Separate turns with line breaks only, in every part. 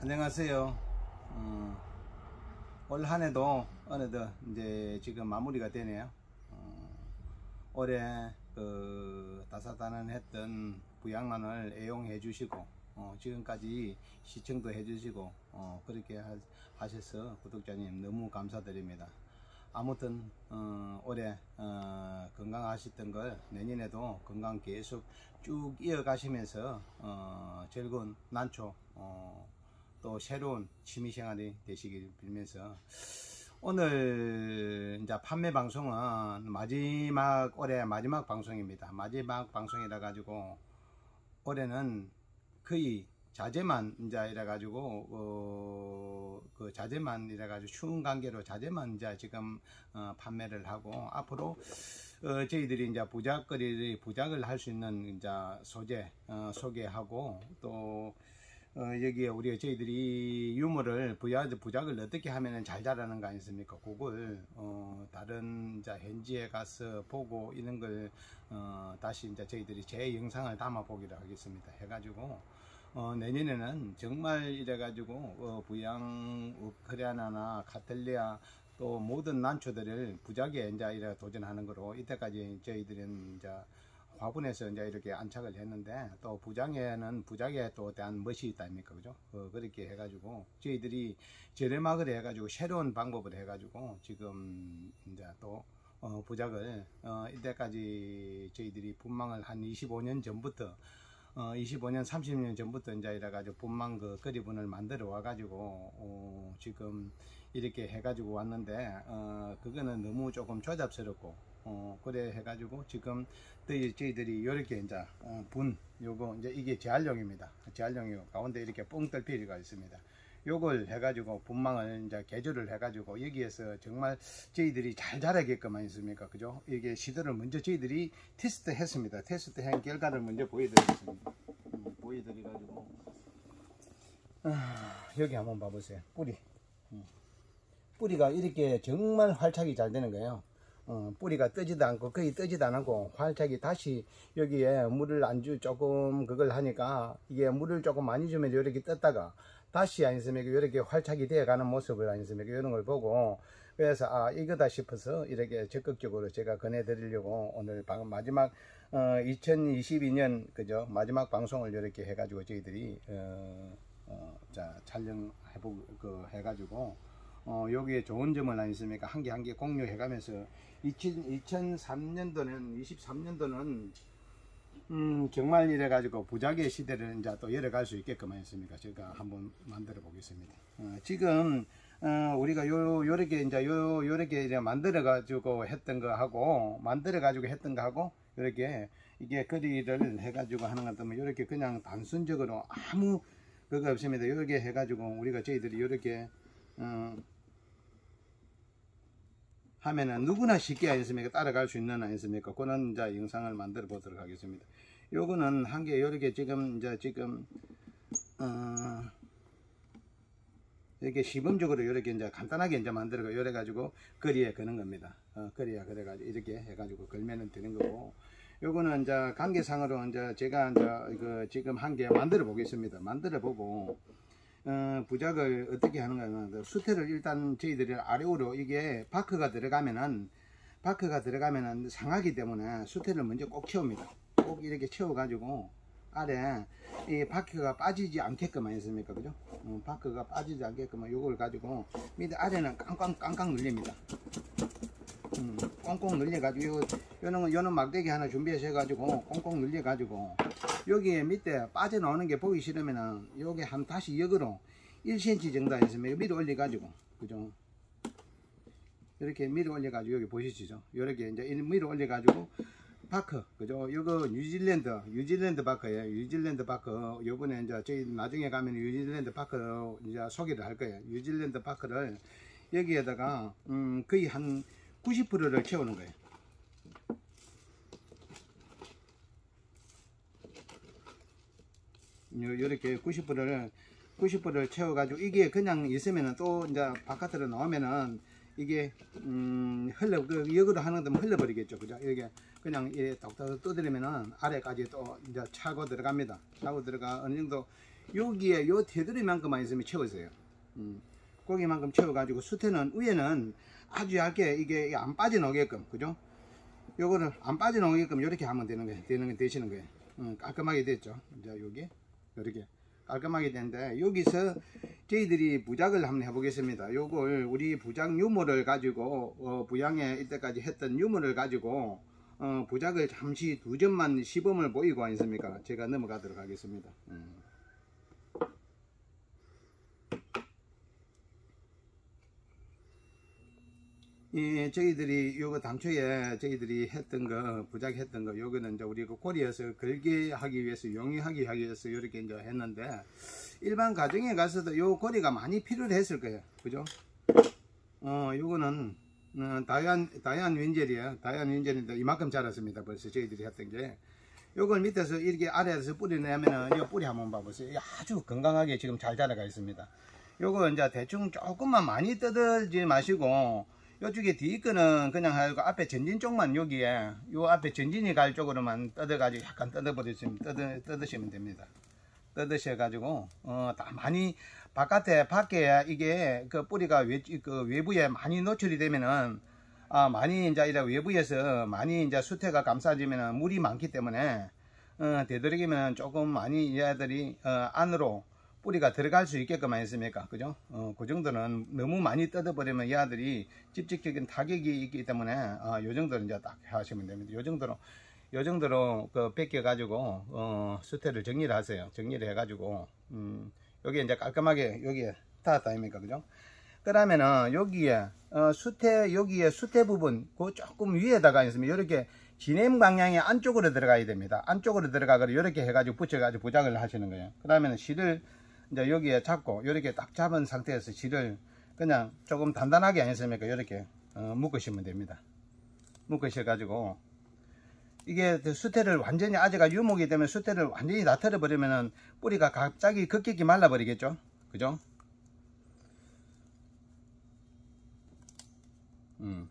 안녕하세요. 어, 올 한해도 어느덧 이제 지금 마무리가 되네요. 어, 올해 그 다사다난했던 부양란을 애용해 주시고 어, 지금까지 시청도 해주시고 어, 그렇게 하, 하셔서 구독자님 너무 감사드립니다. 아무튼 어, 올해 어, 건강하셨던 걸 내년에도 건강 계속 쭉 이어가시면서 어, 즐거운 난초 어, 또 새로운 취미생활이 되시길 빌면서 오늘 이제 판매 방송은 마지막 올해 마지막 방송입니다. 마지막 방송이라 가지고 올해는 거의 자제만 이제 이래 가지고 어, 그 자제만 이래 가지고 추운 관계로 자제만 이제 지금 어, 판매를 하고 앞으로 어, 저희들이 이제 부작거리 부작을 할 수 있는 이제 소재 어, 소개하고 또 어, 여기에 우리 저희들이 유물을 부약, 부작을 어떻게 하면 잘 자라는 거아니겠습니까 그걸 어, 다른 자 현지에 가서 보고 이런 걸 어, 다시 이제 저희들이 제 영상을 담아 보기로 하겠습니다. 해가지고 어, 내년에는 정말 이래가지고 어, 부양 우크레이나나 어, 카텔리아 또 모든 난초들을 부작에 이제 이래 도전하는 거로 이때까지 저희들은 이제 화분에서 이제 이렇게 안착을 했는데 또 부장에는 부작에 또 대한 멋이 있다 아닙니까 그죠 어, 그렇게 해가지고 저희들이 재래막을 해가지고 새로운 방법을 해가지고 지금 이제 또 어, 부작을 어, 이때까지 저희들이 분망을 한 25년 전부터 어, 25년 30년 전부터 이제 이래가지고 분망 그그리분을 만들어 와가지고 어, 지금 이렇게 해가지고 왔는데 어, 그거는 너무 조금 조잡스럽고 어, 그래 해가지고 지금 저희들이 이렇게 이제 어, 분 요거 이제 이게 재활용입니다. 재활용이고 가운데 이렇게 뽕떨필이가 있습니다. 요걸 해가지고 분망을 이제 개조를 해가지고 여기에서 정말 저희들이 잘 자라게끔 있습니까 그죠? 이게 시도를 먼저 저희들이 테스트 했습니다. 테스트 한 결과를 먼저 보여드리겠습니다. 음, 보여드려가지고 아, 여기 한번 봐보세요. 뿌리. 음. 뿌리가 이렇게 정말 활착이 잘 되는 거예요. 어, 뿌리가 뜨지도 않고 거의 뜨지도 않고 활착이 다시 여기에 물을 안주 조금 그걸 하니까 이게 물을 조금 많이 주면 이렇게 떴다가 다시 아니스메기 이렇게 활착이 되어가는 모습을 아니스메기 이런 걸 보고 그래서 아 이거다 싶어서 이렇게 적극적으로 제가 권해드리려고 오늘 방금 마지막 어, 2022년 그죠 마지막 방송을 이렇게 해가지고 저희들이 어, 어, 자 촬영해보 그 해가지고 어, 여기에 좋은 점은 아니습니까? 한 개 한 개 공유해가면서 2 0 0 3년도는 23년도는 음, 정말 이래가지고 부작의 시대를 이제 또 열어갈 수 있게끔 했습니까? 제가 한번 만들어 보겠습니다. 어, 지금 어, 우리가 요 요렇게 이제 요 요렇게 이제 만들어 가지고 했던 거 하고 만들어 가지고 했던 거 하고 이렇게 이게 거리를 해가지고 하는 것 같으면 이렇게 그냥 단순적으로 아무 그거 없습니다. 이렇게 해가지고 우리가 저희들이 이렇게 음, 어, 하면은 누구나 쉽게 아니습니까? 따라갈 수 있는 아니습니까? 그런 이제 영상을 만들어 보도록 하겠습니다. 요거는 한 개 요렇게 지금 이제 지금 어, 이렇게 시범적으로 이렇게 이제 간단하게 이제 만들고 요래 가지고 거리에 거는 겁니다. 어, 거리에 그래 가지고 이렇게 해 가지고 걸면은 되는 거고 요거는 이제 관계상으로 이제 제가 이제 그 지금 한 개 만들어 보겠습니다. 만들어 보고 어, 부작을 어떻게 하는가 하면 그 수태를 일단 저희들이 아래로 이게 바크가 들어가면은 바크가 들어가면은 상하기 때문에 수태를 먼저 꼭 채웁니다. 꼭 이렇게 채워가지고 아래 이 바크가 빠지지 않게끔 했습니까 그죠? 바크가 어, 빠지지 않게끔 요걸 가지고 밑에 아래는 깡깡 깡깡 눌립니다 음, 꽁꽁 눌려가지고 요, 는 요는 막대기 하나 준비해서 가지고 꽁꽁 눌려가지고 여기에 밑에 빠져나오는 게 보기 싫으면은 여기 한 다시 역으로 1cm 정도 했으면 밀어 올려 가지고 그죠 이렇게 밀어 올려 가지고 여기 보시죠 이렇게 이제 밀어 올려 가지고 바크 그죠 이거 뉴질랜드 뉴질랜드 바크예요 뉴질랜드 바크 요번에 이제 저희 나중에 가면 뉴질랜드 바크 이제 소개를 할 거예요 뉴질랜드 바크를 여기에다가 음 거의 한 90%를 채우는 거예요 이렇게 90%를 90%를 채워가지고 이게 그냥 있으면은 또 이제 바깥으로 나오면은 이게 음 흘러 그 역으로 하는 데면 뭐 흘러버리겠죠 그죠 이게 그냥 예, 똑똑 떠들면은 아래까지 또 이제 차고 들어갑니다 차고 들어가 어느 정도 여기에 요 테두리만큼만 있으면 채우세요 음 고기만큼 채워가지고 수태는 위에는 아주 얇게 이게 안 빠져나오게끔 그죠 요거를 안 빠져나오게끔 이렇게 하면 되는 거예요 되는 되시는 거예요 음, 깔끔하게 됐죠 이제 여기 이렇게 깔끔하게 되는데 여기서 저희들이 부작을 한번 해보겠습니다 요걸 우리 부작 유물을 가지고 어, 부양에 이때까지 했던 유물을 가지고 어, 부작을 잠시 두 점만 시범을 보이고 있습니까 제가 넘어가도록 하겠습니다 음. 이 저희들이 요거 당초에 저희들이 했던 거 부작했던 거 요거는 이제 우리 그 꼬리에서 걸게 하기 위해서 용이하기 위해서 이렇게 이제 했는데 일반 가정에 가서도 요 꼬리가 많이 필요했을 거예요 그죠 어 요거는 어, 다이안 다이안 윈젤이에요 다이안 윈젤인데 이만큼 자랐습니다 벌써 저희들이 했던 게 요걸 밑에서 이렇게 아래에서 뿌리내면은 요 뿌리 한번 봐보세요 아주 건강하게 지금 잘 자라가 있습니다 요거 이제 대충 조금만 많이 뜯어지 마시고 요쪽에 뒤 거는 그냥 하고 앞에 전진 쪽만 여기에 요 앞에 전진이 갈 쪽으로만 뜯어가지고 약간 뜯어버리시면 뜯어, 뜯으시면 됩니다. 뜯으셔가지고 어, 다 많이 바깥에 밖에 이게 그 뿌리가 외, 그 외부에 많이 노출이 되면은 아, 많이 이제 이 외부에서 많이 이제 수태가 감싸지면은 물이 많기 때문에 어, 되도록이면 조금 많이 얘들이 어, 안으로 뿌리가 들어갈 수 있게끔 아니습니까 그죠? 어, 그 정도는 너무 많이 뜯어버리면 이 아들이 집직적인 타격이 있기 때문에 아, 요 정도는 이제 딱 하시면 됩니다. 요 정도로 요 정도로 그 벗겨 가지고 어, 수태를 정리를 하세요. 정리를 해 가지고 음, 여기 이제 깔끔하게 여기에 닿았다 아닙니까? 그죠? 그다음에는 여기에 어, 수태 여기에 수태 부분 그 조금 위에다가 있으면 이렇게 진행 방향이 안쪽으로 들어가야 됩니다. 안쪽으로 들어가거나 이렇게 해가지고 붙여가지고 보장을 하시는 거예요. 그 다음에는 실을 이제 여기에 잡고 이렇게 딱 잡은 상태에서 실을 그냥 조금 단단하게 아니었습니까 이렇게 어, 묶으시면 됩니다 묶으셔 가지고 이게 수태를 완전히 아직 유목이 되면 수태를 완전히 나트려 버리면은 뿌리가 갑자기 걷기기 말라 버리겠죠 그죠 음.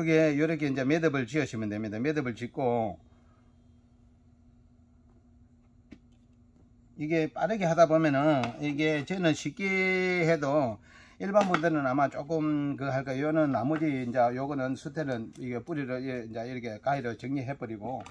여기에 이렇게 이제 매듭을 지으시면 됩니다. 매듭을 짓고 이게 빠르게 하다 보면은 이게 저는 쉽게 해도 일반 분들은 아마 조금 그 할까 요는 나머지 이제 요거는 수태는 이게 뿌리를 예, 이제 이렇게 가위로 정리해 버리고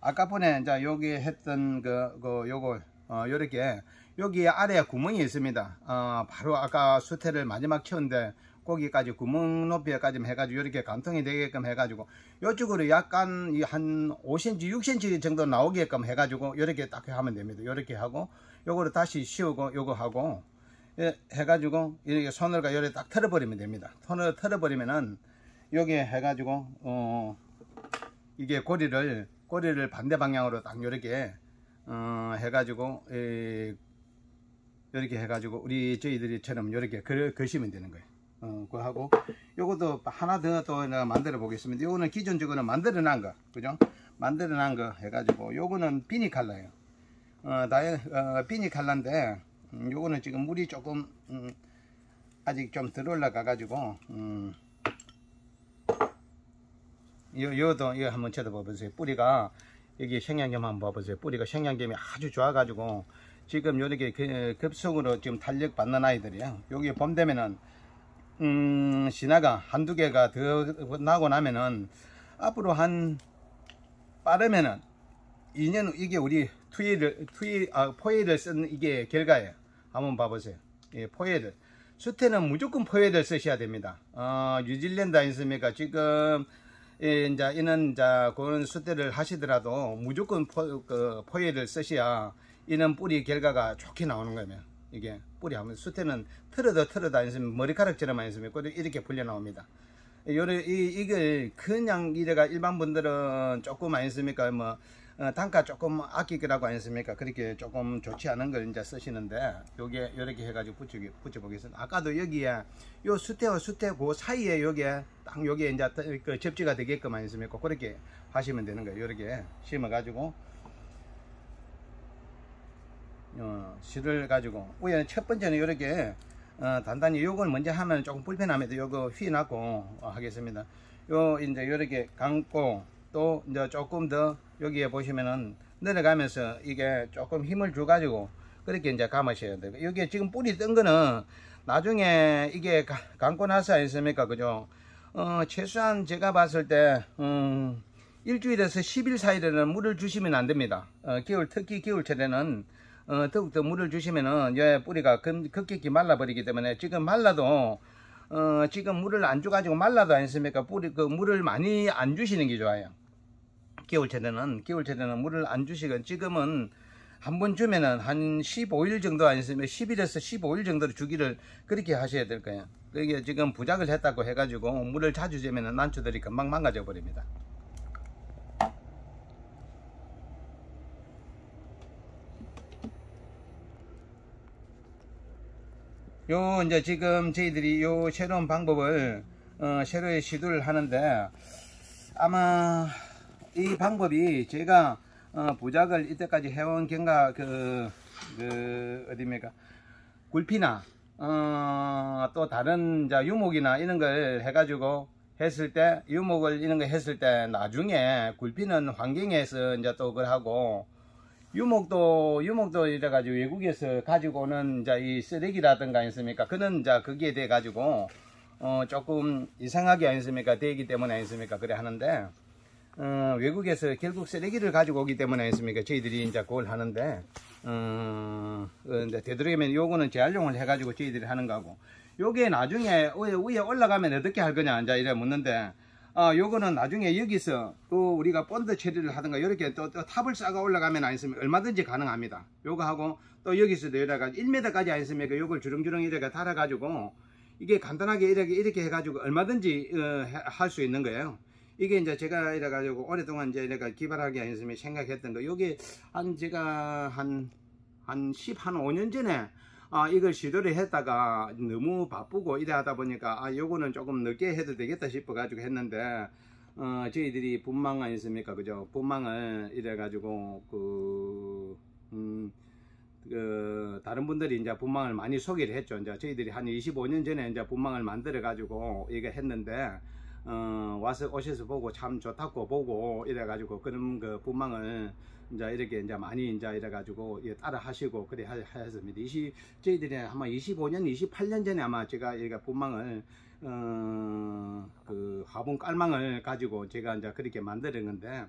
아까 번에 이제 여기 했던 그, 그 요거 어 요렇게 여기 아래 구멍이 있습니다 어 바로 아까 수태를 마지막 키운데 거기까지 구멍 높이까지 해가지고 이렇게 간통이 되게끔 해가지고 이쪽으로 약간 한 5cm 6cm 정도 나오게끔 해가지고 이렇게 딱 하면 됩니다 이렇게 하고 요거를 다시 씌우고 요거 하고 예, 해가지고 이렇게 손을가 요래 딱 털어버리면 됩니다 손을 털어버리면은 여기 에 해가지고 어 이게 고리를 고리를 반대 방향으로 딱 요렇게 어 해가지고 에, 이렇게 해가지고 우리 저희들이처럼 이렇게 그으시면 되는 거예요. 어, 그거 하고 요것도 하나 더또 만들어 보겠습니다 요거는 기존적으로는 만들어 난거 그죠 만들어 난거 해가지고 요거는 비니 칼라예요 어, 다이, 어, 비니 칼라인데 음, 요거는 지금 물이 조금 음, 아직 좀들어 올라가 가지고 음, 요, 요도 이거 한번 쳐다봐 보세요 뿌리가 여기 생양겸 한번 봐보세요 뿌리가 생양겸이 아주 좋아 가지고 지금 요렇게 그, 급속으로 지금 탄력 받는 아이들이야 여기 봄 되면은 음, 신화가 한두 개가 더 나고 나면은 앞으로 한 빠르면은 2년 후 이게 우리 투이를 투이 아 포에를 쓴 이게 결과예요. 한번 봐보세요. 예, 포에를 수태는 무조건 포에를 쓰셔야 됩니다. 어, 뉴질랜드 아니습니까? 지금 예, 이제 이는 이 그런 수태를 하시더라도 무조건 포, 그 포에를 쓰셔야 이는 뿌리 결과가 좋게 나오는 거면. 이게 뿌리 하면 수태는 틀어도 틀어도 안 있으면 머리카락처럼 안 있으면 꼬리 이렇게 불려 나옵니다. 요래 이 이걸 그냥 이래가 일반 분들은 조금 안 있습니까? 뭐 어, 단가 조금 아끼기라고 안 했습니까? 그렇게 조금 좋지 않은 걸 이제 쓰시는데 요게 요렇게 해가지고 붙여 붙여 보겠습니다. 아까도 여기에 요 수태와 수태 고그 사이에 요게 딱 요게 이제 그 접지가 되게끔 안 했습니까? 그렇게 하시면 되는 거예요. 요렇게 심어가지고 어, 실을 가지고 위에 첫 번째는 이렇게 어, 단단히 요걸 먼저 하면 조금 불편함에도 요거 휘놨고 어, 하겠습니다. 요 이제 요렇게 감고 또 이제 조금 더 여기에 보시면은 내려가면서 이게 조금 힘을 줘 가지고 그렇게 이제 감으셔야 돼요. 여기에 지금 뿌리 뜬 거는 나중에 이게 감고 나서 아니습니까? 그죠? 어, 최소한 제가 봤을 때 음, 일주일에서 10일 사이에는 물을 주시면 안 됩니다. 어, 겨울 특히 겨울철에는 어, 더욱더 물을 주시면은 예, 뿌리가 급격히 말라버리기 때문에 지금 말라도 어, 지금 물을 안 줘가지고 말라도 않습니까? 뿌리 그 물을 많이 안 주시는 게 좋아요. 겨울철에는 겨울철에는 물을 안 주시건 지금은 한 번 주면은 한 15일 정도 안 아니면 10일에서 15일 정도로 주기를 그렇게 하셔야 될 거예요. 그게 지금 부작을 했다고 해가지고 물을 자주 주면은 난초들이 금방 망가져 버립니다. 요 이제 지금 저희들이 요 새로운 방법을 어, 새로의 시도를 하는데 아마 이 방법이 제가 어, 보작을 이때까지 해온 경과 그, 그 어디입니까 굴피나 어, 또 다른 자 유목이나 이런 걸 해가지고 했을 때 유목을 이런 거 했을 때 나중에 굴피는 환경에서 이제 또 그걸 하고 유목도 유목도 이래 가지고 외국에서 가지고 오는 이이 쓰레기라든가 있습니까 그런 이제 거기에 대해 가지고 어 조금 이상하게 아니습니까 되기 때문에 아니습니까 그래 하는데 어 외국에서 결국 쓰레기를 가지고 오기 때문에 아니습니까 저희들이 이제 그걸 하는데 어, 어 이제 되도록이면 요거는 재활용을 해 가지고 저희들이 하는 거고 요게 나중에 위에 올라가면 어떻게 할 거냐 이제 이래 묻는데 어, 요거는 나중에 여기서 또 우리가 본드 처리를 하든가 이렇게 또, 또 탑을 쌓아 올라가면 안 있으면 얼마든지 가능합니다. 요거 하고 또 여기서도 여러 가 1m까지 안 있으면 요걸 주렁주렁 이렇게 달아가지고 이게 간단하게 이렇게 이렇게 해가지고 얼마든지 어, 할수 있는 거예요. 이게 이제 제가 이래가지고 오랫동안 이제 이렇 기발하게 안 있으면 생각했던 거 요게 한 제가 한한 10, 한 5년 전에 아, 이걸 시도를 했다가 너무 바쁘고 이래 하다 보니까 아, 요거는 조금 늦게 해도 되겠다 싶어 가지고 했는데 어, 저희들이 분망 아니습니까? 그죠? 분망을 이래 가지고 그 음, 그 다른 분들이 이제 분망을 많이 소개를 했죠. 이제 저희들이 한 25년 전에 이제 분망을 만들어 가지고 이거 했는데 어, 와서 오셔서 보고 참 좋다고 보고 이래 가지고 그런 그 분망을 이제 이렇게 이제 많이 이제 이래가지고 예, 따라 하시고 그래 하, 하였습니다. 20 저희들이 아마 25년, 28년 전에 아마 제가 여기가 본망을 어, 그 화분 깔망을 가지고 제가 이제 그렇게 만드는 건데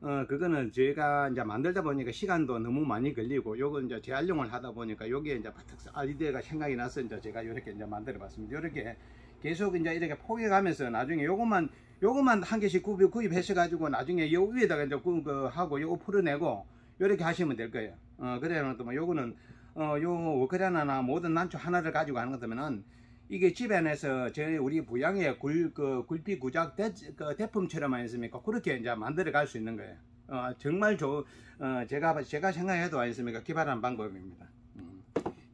어, 그거는 제가 이제 만들다 보니까 시간도 너무 많이 걸리고 요거 이제 재활용을 하다 보니까 여기에 이제 바짝 아이디어가 생각이 나서 이제 제가 이렇게 이제 만들어 봤습니다. 이렇게 계속 이제 이렇게 포개가면서 나중에 요것만 요것만 한 개씩 구입, 구입해서 가지고 나중에 요 위에다가 이제 구, 그 하고 요거 풀어내고 요렇게 하시면 될 거예요. 어, 그래 놓으뭐 요거는 어, 요 워크레나나 모든 난초 하나를 가지고 하는 것이면 은 이게 집 안에서 저희 우리 부양의 굴, 그, 굴비 구작 대, 그 대품처럼 아니습니까? 그렇게 이제 만들어 갈 수 있는 거예요. 어, 정말 좋, 어, 제가, 제가 생각해도 아니습니까? 기발한 방법입니다. 음.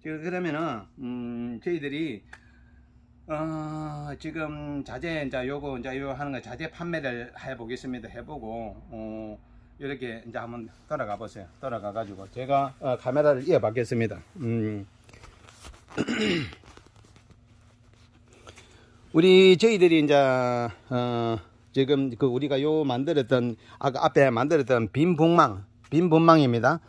지금 그러면은, 음, 저희들이 어, 지금 자재 이제 요거 이제 요 하는 거 자재 판매를 해 보겠습니다. 해보고 어, 이렇게 이제 한번 돌아가 보세요. 돌아가 가지고 제가 어, 카메라를 이어 받겠습니다. 음. 우리 저희들이 이제 어, 지금 그 우리가 요 만들었던 아까 앞에 만들었던 빈 분망 빈 분망입니다.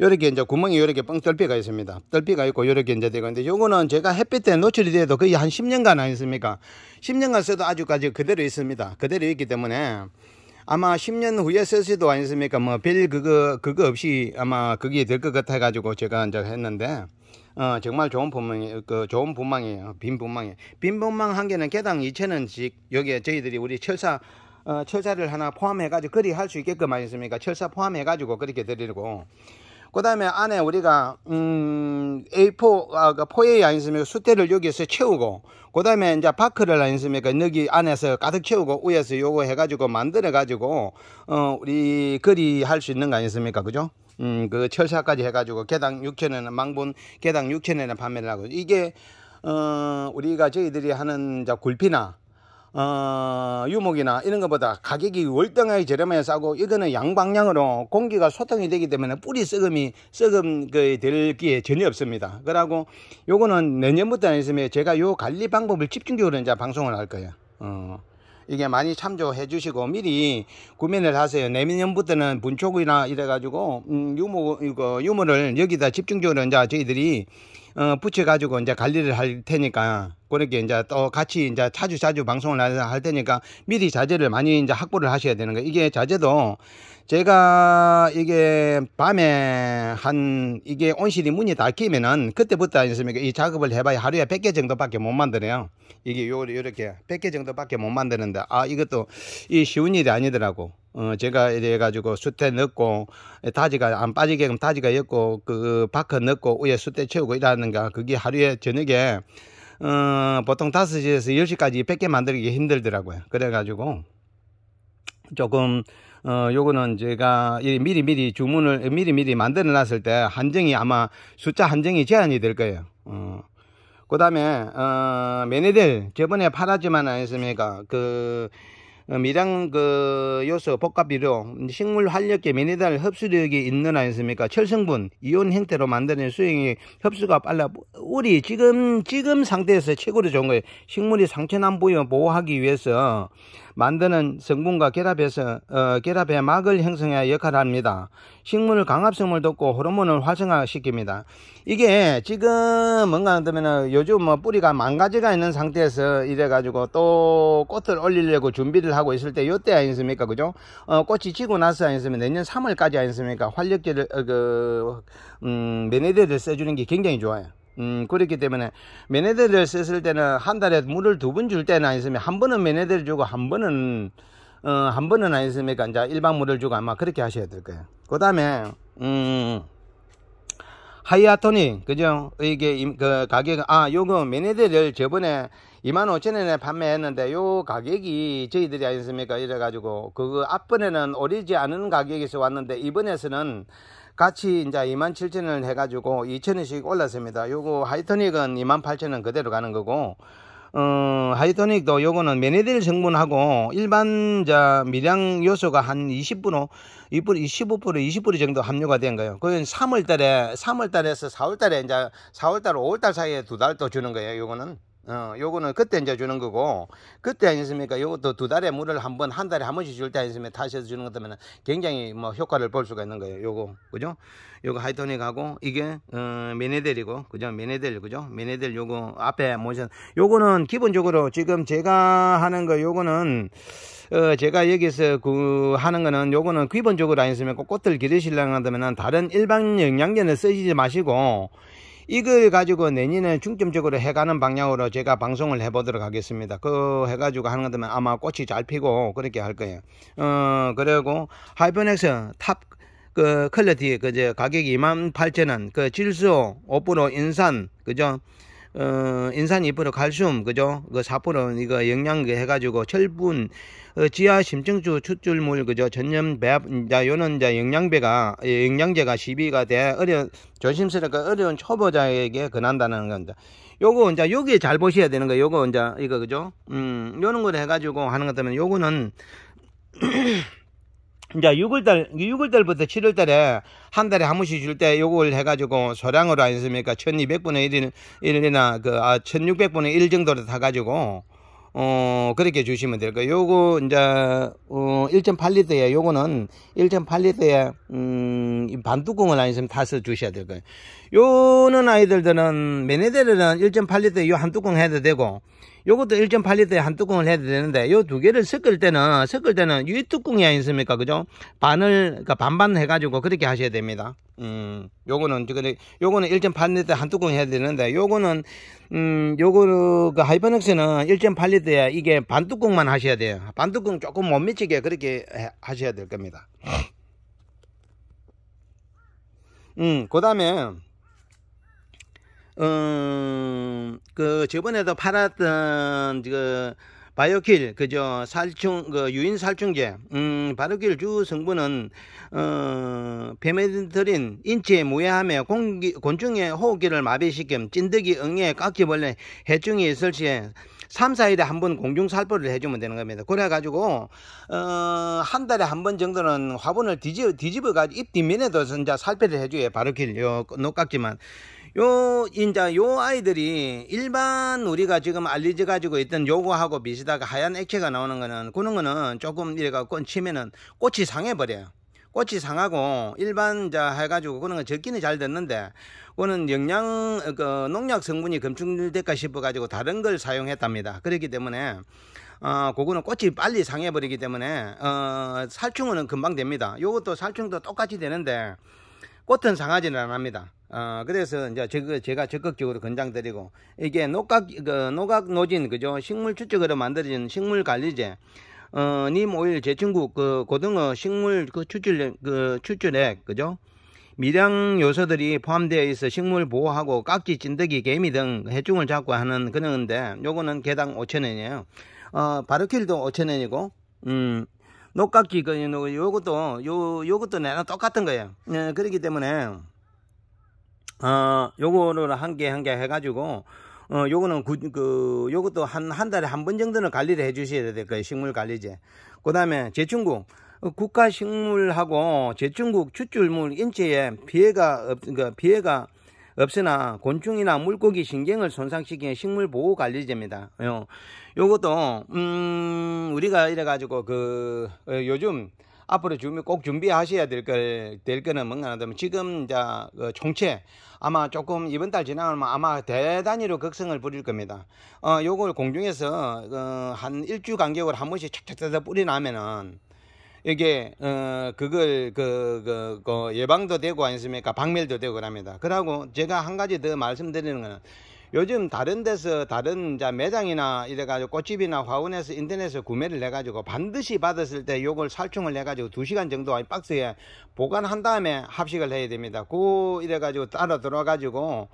요렇게 이제 구멍이 요렇게 뻥떨비가 있습니다. 떨비가 있고 요렇게 이제 되는데 고있 요거는 제가 햇빛에 노출이 돼도 거의 한 10년간 아니습니까? 10년간 써도 아직까지 그대로 있습니다. 그대로 있기 때문에 아마 10년 후에 쓸지도 아니습니까? 뭐 별 그거 그거 없이 아마 그게 될 것 같아 가지고 제가 이제 했는데 어, 정말 좋은 분망이, 그, 좋은 분망이에요. 빈 분망이. 빈 분망 한 개는 개당 2천원씩 여기에 저희들이 우리 철사, 어, 철사를 하나 포함해가지고, 그리 할수 있게끔 하셨습니까? 철사 포함해가지고, 그렇게 드리고, 그 다음에 안에 우리가 음 A4가 포에이 아, 그 아니습니까 었 숫대를 여기서 채우고 그 다음에 이제 파크를 아니습니까 었 그러니까 여기 안에서 가득 채우고 위에서 요거 해가지고 만들어 가지고 어 우리 거리 할 수 있는 거 아니습니까 었 그죠? 음 그 철사까지 해가지고 개당 6천원 망본 개당 6천원에 판매를 하고 이게 어 우리가 저희들이 하는 자 굴피나 어, 유목이나 이런 것보다 가격이 월등하게 저렴하게 싸고 이거는 양방향으로 공기가 소통이 되기 때문에 뿌리 썩음이 썩음 그될 기회 전혀 없습니다. 그러고 요거는 내년부터 아니으면 제가 요 관리 방법을 집중적으로 이제 방송을 할 거예요. 어. 이게 많이 참조해 주시고 미리 구매를 하세요. 내년부터는 분촉이나 이래 가지고 음, 유모 이거 유모를 여기다 집중적으로 이제 저희들이 어, 붙여가지고 이제 관리를 할 테니까 그렇게 이제 또 같이 이제 자주 자주 방송을 할 테니까 미리 자재를 많이 이제 확보를 하셔야 되는 거예요. 이게 자재도 제가 이게 밤에 한 이게 온실이 문이 닫히면은 그때부터 아니습니까? 었이 작업을 해봐야 하루에 100개 정도밖에 못 만드네요. 이게 요렇게 100개 정도밖에 못 만드는데 아 이것도 이 쉬운 일이 아니더라고. 어, 제가 이래 가지고 수태 넣고 다지가 안 빠지게끔 다지가 엮고 그 바커 넣고 위에 수태 채우고 이러는가 그게 하루에 저녁에 어, 보통 다섯 시에서열시까지 100개 만들기 힘들더라고요. 그래가지고 조금 어, 요거는 제가 미리 미리 주문을 미리 미리 만들어 놨을 때 한정이 아마 숫자 한정이 제한이 될 거예요. 어. 그 다음에 어, 매니들 저번에 팔았지만 안 했습니까? 그 어, 미량 그 요소 복합 비료 식물 활력계 미네랄 흡수력이 있는 아니습니까 철성분 이온 형태로 만드는 수행이 흡수가 빨라 우리 지금 지금 상태에서 최고로 좋은 거예요 식물이 상처 난부여 보호하기 위해서 만드는 성분과 결합해서 어, 결합해 막을 형성해 역할을 합니다. 식물 강압성을 돕고 호르몬을 활성화시킵니다. 이게 지금 뭔가 하면 은 요즘 뭐 뿌리가 망가지가 있는 상태에서 이래 가지고 또 꽃을 올리려고 준비를 하고 있을 때 요때 아니습니까? 그죠? 어, 꽃이 지고 나서 아니습니까? 내년 3월까지 아니습니까? 활력제를 어, 그 음, 메네데를 써 주는 게 굉장히 좋아요. 음, 그렇기 때문에 매네들을 썼을 때는 한 달에 물을 두 번 줄 때는 아니었으면 한 번은 매네들을 주고 한 번은 어, 한 번은 아니었습니까? 이제 일반 물을 주고 아마 그렇게 하셔야 될 거예요. 그 다음에, 음, 하이아토닉, 그죠? 이게, 그, 가격, 아, 요거, 매네저을 저번에 25,000원에 판매했는데, 요 가격이 저희들이 아니습니까? 었 이래가지고, 그거 앞번에는 오리지 않은 가격에서 왔는데, 이번에서는 같이 이제 2 7 0 0원을 해가지고 2천원씩 올랐습니다. 요거 하이토닉은 2 8 0 0원 그대로 가는 거고, 어, 하이토닉도 요거는 메네딜 성분하고 일반 자 미량 요소가 한 20%, 2% 15% 20% 정도 합류가된 거예요. 그건 3월 달에 3월 달에서 4월 달에 이제 4월 달 5월 달 사이에 두 달 또 주는 거예요. 요거는 어, 요거는 그때 이제 주는 거고 그때 아니습니까? 요것도 두 달에 물을 한 번 한 달에 한 번씩 줄 때 아니습니까? 다시 해서 주는 것때문에 굉장히 뭐 효과를 볼 수가 있는 거예요. 요거 그죠? 요거 하이토닉하고 이게 어, 메네델이고 그죠? 메네델 그죠? 메네델 요거 앞에 모션 요거는 기본적으로 지금 제가 하는 거 요거는 어, 제가 여기서 그 하는 거는 요거는 기본적으로 아니습니까? 꽃들 기르시려고 한다면 다른 일반 영양제는 쓰시지 마시고 이걸 가지고 내년에 중점적으로 해가는 방향으로 제가 방송을 해보도록 하겠습니다. 그 해가지고 하는 것들면 아마 꽃이 잘 피고 그렇게 할 거예요. 어 그리고 하이퍼넥스 탑그 퀄리티 그제 가격이 28,000원 그 질소 5% 인산 그죠? 어, 인산이 2% 칼슘, 그죠? 그4% 이거 영양 해가지고 철분, 어, 지하 심층주 추출물, 그죠? 전염 배합, 자, 요는 이제 영양배가, 예, 영양제가 시비가 돼, 어려운, 조심스럽게 어려운 초보자에게 근한다는 겁니다. 요거 이제 여기 잘 보셔야 되는 거, 요거 이제 이거, 그죠? 음, 요런 걸 해가지고 하는 것 때문에 요거는 음, 이제 6월달, 6월달부터 7월달에 한 달에 한 번씩 줄 때 요걸 해가지고 소량으로 아니습니까? 1200분의 1, 이나 그, 아, 1600분의 1 정도로 사가지고, 어, 그렇게 주시면 될 거예요. 요거, 이제, 어, 1.8리터에, 요거는 1.8리터에, 음, 반뚜껑을 아니면 타서 주셔야 될 거예요. 요는 아이들들은, 메네데은 1.8리터에 요한 뚜껑 해도 되고, 요것도 1.8리터에 한 뚜껑을 해야 되는데 요 두 개를 섞을 때는 섞을 때는 유뚜껑이 아니습니까 그죠? 반을 그러니까 반반 해가지고 그렇게 하셔야 됩니다. 음, 요거는 지금 요거는 1.8리터 한 뚜껑 해야 되는데 요거는 음, 요거 그 하이퍼넥스는 1.8리터에 이게 반 뚜껑만 하셔야 돼요. 반 뚜껑 조금 못 미치게 그렇게 하셔야 될 겁니다. 음, 그다음에 음그 어, 저번에도 팔았던 그 바이오킬 그죠 살충 그 유인 살충제 음 바이오킬 주 성분은 어페메드린 인체 무해함에 공기 곤충의 호흡기를 마비시킴 찐득이 응애 깍지벌레 해충이 있을 시에 3, 4일에 한 번 공중살포를 해주면 되는 겁니다. 그래가지고, 어, 한 달에 한 번 정도는 화분을 뒤집어, 뒤집어가지고 입 뒷면에도 진짜 살포를 해줘요. 바로 길, 요, 녹각지만. 요 인자 요 아이들이 일반 우리가 지금 알리지 가지고 있던 요거하고 비슷하게 하얀 액체가 나오는 거는 그런 거는 조금 이래가 꼰 치면은 꽃이 상해 버려요. 꽃이 상하고 일반 자 해가지고 그런 거 적기는 잘 됐는데 그거는 영양 그 농약 성분이 검출될까 싶어가지고 다른 걸 사용했답니다. 그렇기 때문에 어, 그거는 꽃이 빨리 상해버리기 때문에 어, 살충은 금방 됩니다. 요것도 살충도 똑같이 되는데 꽃은 상하지는 않합니다. 어, 그래서 이제 그 제가 적극적으로 권장드리고 이게 녹각 그 녹각 노진 그죠 식물 추적으로 만들어진 식물 관리제 어, 님 오일 제 친구 그 고등어 식물 그 추출 그 추출액 그죠 미량 요소들이 포함되어 있어 식물 보호하고 깍지 진드기 개미 등 해충을 잡고 하는 그런데 요거는 개당 5천원이에요 어, 바르킬도 5천원이고 음 녹각지 그 요것도 요 요것도 내나 똑같은 거예요 예, 그렇기 때문에 어, 요거를 한 개 한 개 해가지고, 어, 요거는 구, 그, 요것도 한, 한 달에 한 번 정도는 관리를 해 주셔야 될 거예요. 그 식물 관리제. 그 다음에 제충국. 어, 국가식물하고 제충국 추출물 인체에 피해가, 없, 그 피해가 없으나 곤충이나 물고기 신경을 손상시키는 식물 보호 관리제입니다. 요, 요것도, 음, 우리가 이래가지고 그, 어, 요즘, 앞으로 준비 꼭 준비하셔야 될걸될 거는 뭔가 하면 지금 이제 그 총체 아마 조금 이번 달지나면 아마 대단위로 극성을 부릴 겁니다. 어 요걸 공중에서 어, 한 일주 간격으로 한 번씩 착착착착 뿌리나면은 이게 어 그걸 그, 그, 그 예방도 되고 아니습니까 박멸도 되고 그럽니다. 그러고 제가 한 가지 더 말씀드리는 거는 요즘 다른 데서 다른 자 매장이나 이래가지고 꽃집이나 화원에서 인터넷에 서 구매를 해가지고 반드시 받았을 때 요걸 살충을 해가지고 2시간 정도 박스에 보관한 다음에 합식을 해야 됩니다. 그 이래가지고 따라 들어가지고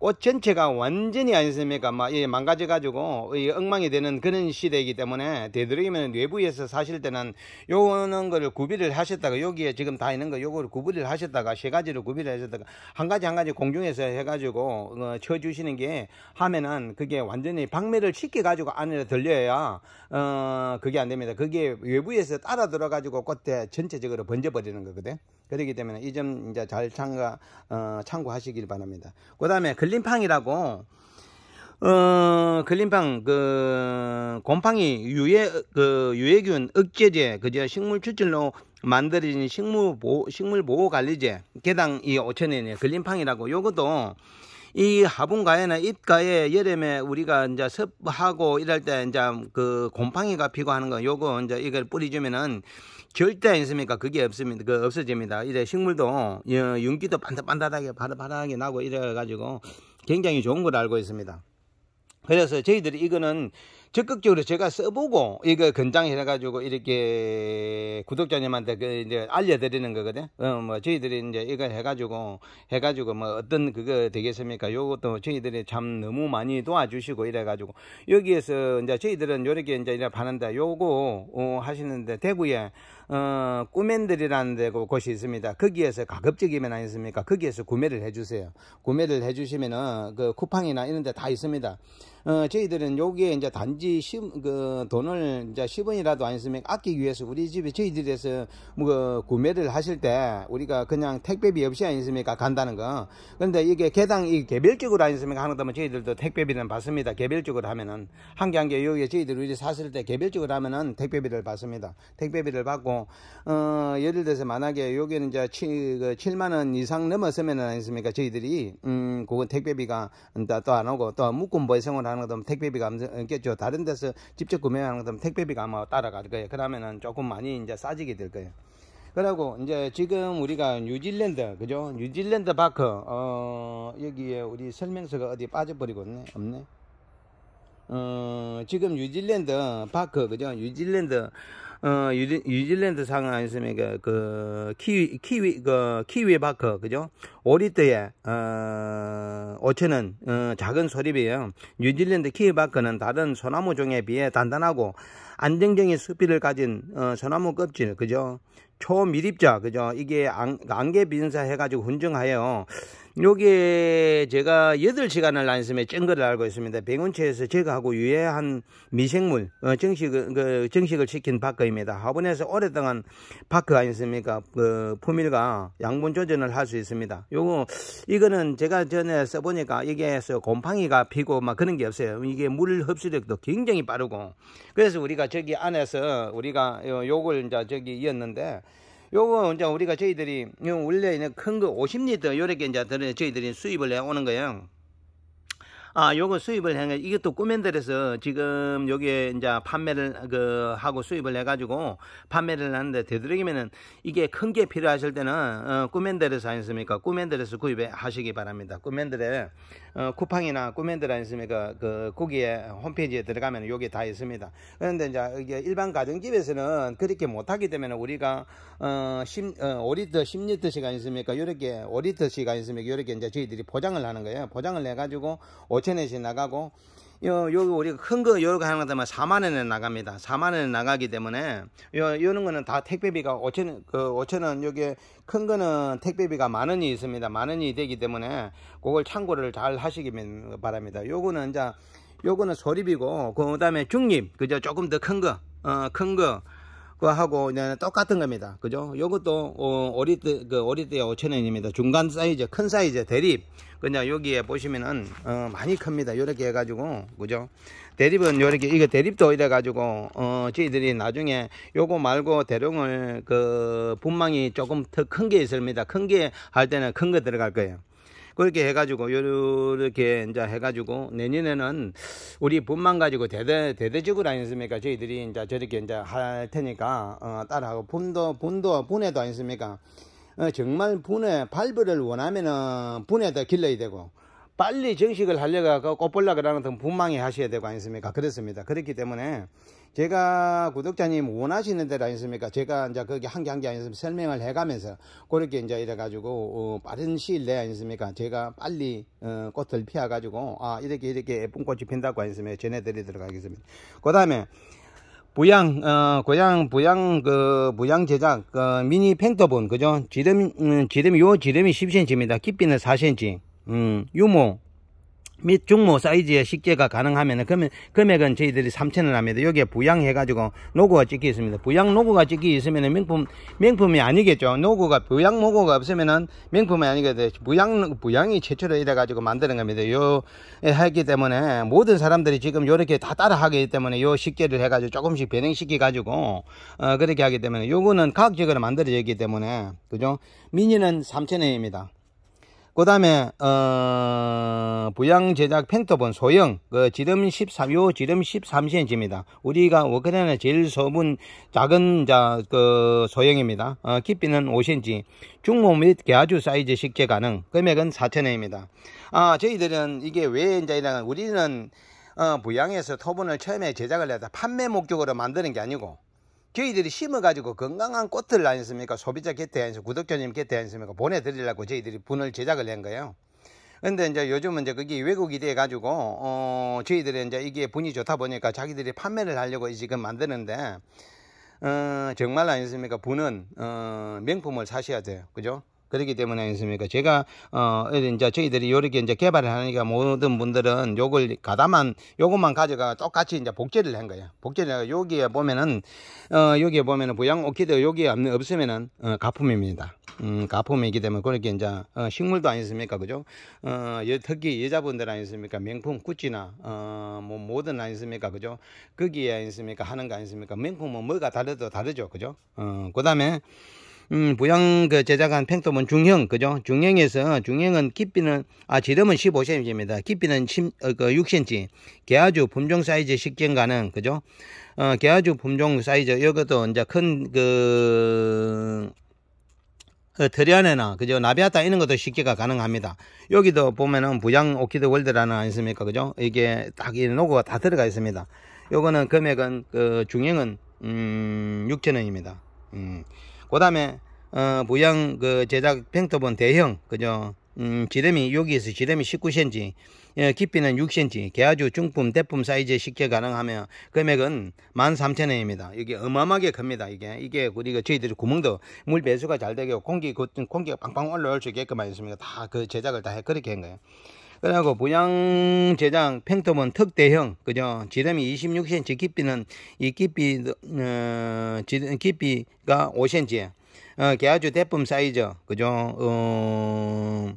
꽃 전체가 완전히 아니습니까? 었막 예, 망가져 가지고 예, 엉망이 되는 그런 시대이기 때문에 되도록이면 외부에서 사실 때는 요는 거를 구비를 하셨다가 여기에 지금 다 있는 거 요거를 구비를 하셨다가 세 가지를 구비를 하셨다가 한 가지 한 가지 공중에서 해가지고 어, 쳐주시는 게 하면은 그게 완전히 박멸을시켜 가지고 안으로 들려야 어 그게 안 됩니다. 그게 외부에서 따라 들어가지고 꽃에 전체적으로 번져버리는 거거든. 그렇기 때문에 이 점 이제 잘 참가, 어, 참고하시길 바랍니다. 그 다음에 글림팡이라고, 어, 글림팡, 그, 곰팡이 유해, 그, 유해균 억제제, 그저 식물 추출로 만들어진 식물 보호, 식물 보호 관리제, 개당 이 5천엔이에요. 글림팡이라고. 요것도 이화분가에나 잎가에 여름에 우리가 이제 섭하고 이럴 때 이제 그 곰팡이가 피고 하는 거 요거 이제 이걸 뿌리주면은 절대 있습니까? 그게 없습니다. 그 없어집니다. 이제 식물도 예, 윤기도 반듯반듯하게 바르바르하게 나고 이래 가지고 굉장히 좋은 걸 알고 있습니다. 그래서 저희들이 이거는 적극적으로 제가 써보고 이거 권장해가지고 이렇게 구독자님한테 그 이제 알려드리는 거거든. 어, 뭐 저희들이 이제 이거 해가지고 해가지고 뭐 어떤 그거 되겠습니까? 요것도 저희들이 참 너무 많이 도와주시고 이래가지고 여기에서 이제 저희들은 요렇게 이제 이래 파는데 요거 어, 하시는데 대구에 어, 꾸맨들이라는 데 그 곳이 있습니다. 거기에서 가급적이면 아니습니까? 거기에서 구매를 해주세요. 구매를 해주시면은 그 쿠팡이나 이런 데 다 있습니다. 어, 저희들은 여기에 이제 단지 10, 그 돈을 이제 10원이라도 안 쓰면 아끼기 위해서 우리 집에 저희들에서 뭐 그 구매를 하실 때 우리가 그냥 택배비 없이 아니습니까? 간다는 거. 그런데 이게 개당 이 개별적으로 아니습니까? 하는 거면 저희들도 택배비는 받습니다. 개별적으로 하면은 한 개 한개 한개 여기에 저희들 우리 샀을 때 개별적으로 하면은 택배비를 받습니다. 택배비를 받고 어 예를 들어서 만약에 여기는 이제 7, 7만 그 원 이상 넘었으면 은 아니습니까 저희들이 음 그건 택배비가 또 안 오고 또 묶음보 생을 하는 것도 택배비가 없겠죠. 다른 데서 직접 구매하는 것도 택배비가 아마 따라갈 거예요. 그러면은 조금 많이 이제 싸지게 될 거예요. 그리고 이제 지금 우리가 뉴질랜드 그죠? 뉴질랜드 바크 어 여기에 우리 설명서가 어디 빠져버리고 있네 없네. 어, 지금 뉴질랜드 파크, 그죠? 뉴질랜드 어, 뉴질랜드 상은 아니었습니까? 그, 그, 키위, 키위, 그, 키위 바커, 그죠? 5리터에, 어, 5천원, 어, 작은 소립이에요. 뉴질랜드 키위 바커는 다른 소나무 종에 비해 단단하고 안정적인 수비를 가진, 어, 소나무 껍질, 그죠? 초미립자, 그죠? 이게 안, 안개 빈사 해가지고 훈증하여 요게 제가 8시간을 안심에찐 거를 알고 있습니다. 병원체에서 제거하고 유해한 미생물, 어, 정식, 그, 정식을 시킨 바크입니다. 화분에서 오랫동안 바크 아니습니까? 그, 품질과 양분 조절을 할 수 있습니다. 요거, 이거는 제가 전에 써보니까 이게 곰팡이가 피고 막 그런 게 없어요. 이게 물 흡수력도 굉장히 빠르고. 그래서 우리가 저기 안에서 우리가 요, 요걸 이제 저기 이었는데 요거 이제 우리가 저희들이 원래 큰거 50리터 요렇게 이제 저희들이 수입을 해오는 거예요. 아, 요거 수입을 해, 이것도 꾸면들에서 지금 여기에 이제 판매를 그 하고 수입을 해가지고 판매를 하는데 되도록이면은 이게 큰 게 필요하실 때는 어, 꾸면들에서 아니습니까? 꾸면들에서 구입하시기 해 바랍니다. 꾸면들에 어, 쿠팡이나 꾸면들 아니습니까? 그 거기에 홈페이지에 들어가면 요게 다 있습니다. 그런데 이제 이게 일반 가정집에서는 그렇게 못하기 때문에 우리가 어, 10, 어, 5리터, 10리터씩 아니습니까? 요렇게 5리터씩 아니습니까? 요렇게 이제 저희들이 포장을 하는 거예요. 포장을 해가지고 5천원씩 나가고 요, 요, 우리 가큰 거, 요거 하는 것들면 4만원에 나갑니다. 4만원에 나가기 때문에, 요, 요런 거는 다 택배비가 5천원, 그 5천원, 요게 큰 거는 택배비가 만원이 있습니다. 만원이 되기 때문에, 그걸 참고를 잘 하시기 바랍니다. 요거는 이제, 요거는 소립이고그 다음에 중립, 그죠? 조금 더 큰 거, 어, 큰 거, 그하고 똑같은 겁니다. 그죠? 요것도 어, 어릴 때, 그 어릴 때 5천원입니다. 중간 사이즈, 큰 사이즈 대립. 그냥 여기에 보시면은 어, 많이 큽니다. 요렇게 해가지고 그죠? 대립은 요렇게 이게 대립도 이래가지고 어, 저희들이 나중에 요거 말고 대롱을 그 분망이 조금 더 큰 게 있습니다. 큰 게 할 때는 큰 거 들어갈 거예요. 그렇게 해가지고 요렇게 이제 해가지고 내년에는 우리 분만 가지고 대대 대대적으로 아니습니까? 었 저희들이 이제 저렇게 이제 할 테니까 어, 따라하고 분도 분도 분해도 아니습니까? 었 어, 정말 분해 발부를 원하면은 분해도 길러야 되고. 빨리 정식을 하려고 꽃볼라을 하는 등 분망해 하셔야 되고 아니습니까? 그렇습니다. 그렇기 때문에 제가 구독자님 원하시는 대로 아니습니까? 제가 이제 거기 한개 한개 아니습니까? 설명을 해가면서 그렇게 이제 이래가지고 어, 빠른 시일 내에 아니습니까? 제가 빨리 어, 꽃을 피워가지고 아 이렇게 이렇게 예쁜 꽃이 핀다고 아니습니까? 전해드리도록 하겠습니다. 그 다음에 부양 어 고양 부양 그 부양 제작 그 미니 팽터본 그죠 지름 음, 지름 요 지름이 10cm입니다 깊이는 4cm 음, 유모 및 중모 사이즈의 식재가 가능하면 금액, 금액은 저희들이 3천원 합니다. 여기에 부양해가지고 노고가 찍혀 있습니다. 부양 노고가 찍혀 있으면 명품, 명품이 아니겠죠. 노고가, 부양 노고가 없으면은 명품이 아니겠죠. 부양, 부양이 최초로 이래가지고 만드는 겁니다. 요, 했기 예, 때문에 모든 사람들이 지금 요렇게 다 따라하기 때문에 요 식재를 해가지고 조금씩 변형시켜가지고, 어, 그렇게 하기 때문에 요거는 과학적으로 만들어져있기 때문에, 그죠? 미니는 3천원입니다 그 다음에, 어, 부양제작 펜터본 소형, 그 지름 13, 요 지름 13cm입니다. 우리가 워크랜의 제일 소문 작은 자, 그 소형입니다. 어, 깊이는 5cm. 중모 및 개아주 사이즈 식재 가능. 금액은 4,000원입니다. 아, 저희들은 이게 왜 이제 이런, 우리는, 어, 부양에서 토분을 처음에 제작을 해서 판매 목적으로 만드는 게 아니고, 저희들이 심어가지고 건강한 꽃들 아니습니까? 었 소비자 곁에, 아니 구독자님 개에 아니습니까? 보내드리려고 저희들이 분을 제작을 낸 거예요. 근데 이제 요즘은 이제 그게 외국이 돼가지고, 어, 저희들이 이제 이게 분이 좋다 보니까 자기들이 판매를 하려고 지금 만드는데, 어, 정말 아니습니까? 었 분은, 어, 명품을 사셔야 돼요. 그죠? 그렇기 때문에 아니습니까? 제가 어 이제 저희들이 이렇게 이제 개발을 하니까 모든 분들은 요걸 가다만 요것만 가져가 똑같이 이제 복제를 한 거예요. 복제를 여기에 보면은 어 여기에 보면은 부양 오키드 여기에 없으면은 어 가품입니다. 음 가품이기 때문에 그렇게 이제 어 식물도 아니습니까? 그죠? 어 특히 여자분들 아니습니까? 명품 구찌나 어 뭐 모든 아니습니까? 그죠? 거기에 아니습니까? 하는 거 아니습니까? 명품은 뭐가 다르도 다르죠. 그죠? 어그 다음에 음, 부양 그 제작한 팽토문 중형, 그죠? 중형에서, 중형은 깊이는, 아, 지름은 15cm입니다. 깊이는 10, 어, 그 6cm. 개아주 품종 사이즈 식견 가능, 그죠? 어, 개아주 품종 사이즈, 이것도 이제 큰, 그, 어, 트리안에나 그죠 나비아타 이런 것도 식기가 가능합니다 여기도 보면은 부양 오키드 월드라는 아니습니까 그죠 이게 딱이 로고가 다 들어가 있습니다 요거는 금액은 그 중형은 음 6천원입니다 음. 그 다음에 어, 부양 그 제작 팽터본 대형 그죠 음, 지름이 여기에서 지름이 19cm 예, 깊이는 6cm 개아주 중품 대품 사이즈에 쉽게 가능하며 금액은 13,000원입니다 이게 어마어마하게 큽니다 이게 이게 우리가 저희들이 구멍도 물 배수가 잘 되게 공기 공기가 빵빵 올라올 수 있게끔 하였습니다 다 그 제작을 다 해 그렇게 한 거예요 그리고 분양 제장 팽톱은 특대형, 그죠? 지름이 26cm, 깊이는 이 깊이, 어, 지 깊이가 5cm. 어, 개아주 대품 사이즈, 그죠? 어,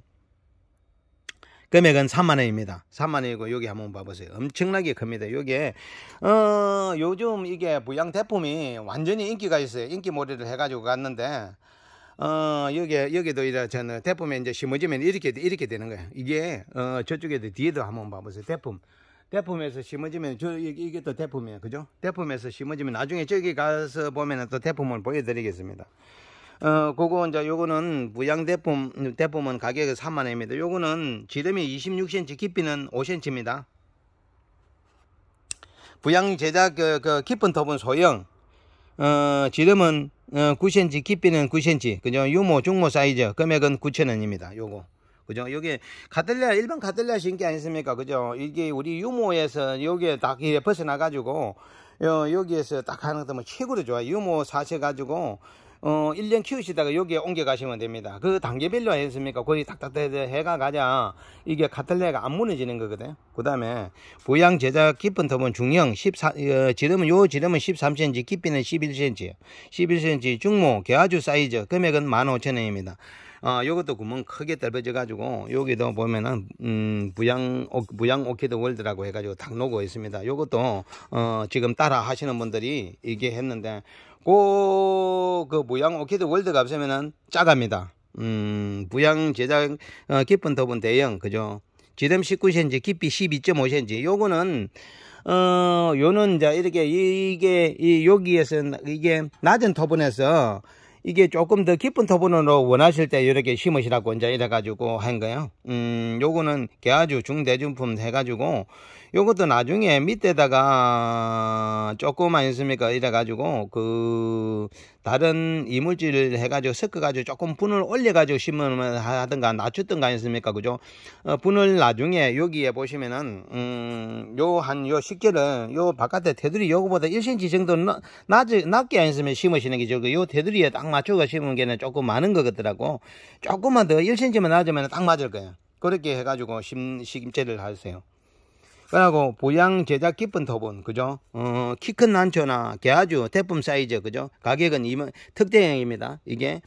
금액은 3만원입니다. 3만원이고, 여기 한번 봐보세요. 엄청나게 큽니다. 요게, 어, 요즘 이게 부양 대품이 완전히 인기가 있어요. 인기 몰이를 해가지고 갔는데, 어, 여기, 여기도 이제 저는 대품에 이제 심어지면 이렇게, 이렇게 되는 거야 이게, 어, 저쪽에도 뒤에도 한번 봐보세요. 대품. 대품에서 심어지면, 저, 이게 또 대품이에요. 그죠? 대품에서 심어지면 나중에 저기 가서 보면또 대품을 보여드리겠습니다. 어, 그거 이제 요거는 부양 대품, 대품은 가격이 3만원입니다. 요거는 지름이 26cm, 깊이는 5cm입니다. 부양 제작 그, 그 깊은 톱은 소형, 어, 지름은 어, 9cm, 깊이는 9cm, 그죠? 유모, 중모 사이즈, 금액은 9,000원입니다. 요거. 그죠? 여기 카델리아 일반 가들리 신기 아니습니까? 그죠? 이게 우리 유모에서 여기에 딱 벗어나 가지고 어, 여기에서 딱 하는 것 거면 뭐 최고로 좋아요. 유모 사셔 가지고 어, 1년 키우시다가 여기에 옮겨가시면 됩니다. 그 단계별로 했습니까? 거기 딱딱해 해가 가자 이게 카틀레가 안 무너지는 거거든요. 그 다음에 부양 제작 깊은 톱은 중형 14, 어, 지름은 요 지름은 13cm, 깊이는 11cm, 11cm 중모 개화주 사이즈 금액은 15,000원입니다. 아, 어, 요것도 구멍 크게 떨어져 가지고 여기도 보면은 음, 부양 부양 오키드 월드라고 해 가지고 딱 놓고 있습니다. 요것도 어, 지금 따라 하시는 분들이 얘기 했는데 고그 무양 오키드 월드가 없으면은 짜갑니다. 음, 부양 제작 어, 깊은 더분 대형 그죠? 지름 19cm, 깊이 12.5cm. 요거는 어 요는 이제 이렇게 이게 이 여기에서 이게 낮은 터분에서 이게 조금 더 깊은 터번으로 원하실 때 이렇게 심으시라고 이제 이래가지고 한 거예요. 음, 요거는 개아주 중대중품 해가지고 요것도 나중에 밑에다가 조금 만 있습니까? 이래가지고 그 다른 이물질 을 해가지고 섞어가지고 조금 분을 올려가지고 심으면 하든가 낮췄든가했습니까 그죠? 어, 분을 나중에 여기에 보시면은, 음, 요 한, 요 식재를 요 바깥에 테두리 요거보다 1cm 정도 낮, 낮게 아니으면 심으시는 게 좋고, 그 요 테두리에 딱맞춰고 심은 게는 조금 많은 것 같더라고. 조금만 더 1cm만 낮으면 딱 맞을 거예요. 그렇게 해가지고 심, 심재를 하세요. 그리고 보양 제작 기쁜 토분 그죠 어, 키 큰 난초나 개아주 태품 사이즈 그죠 가격은 이만 특대형입니다 이게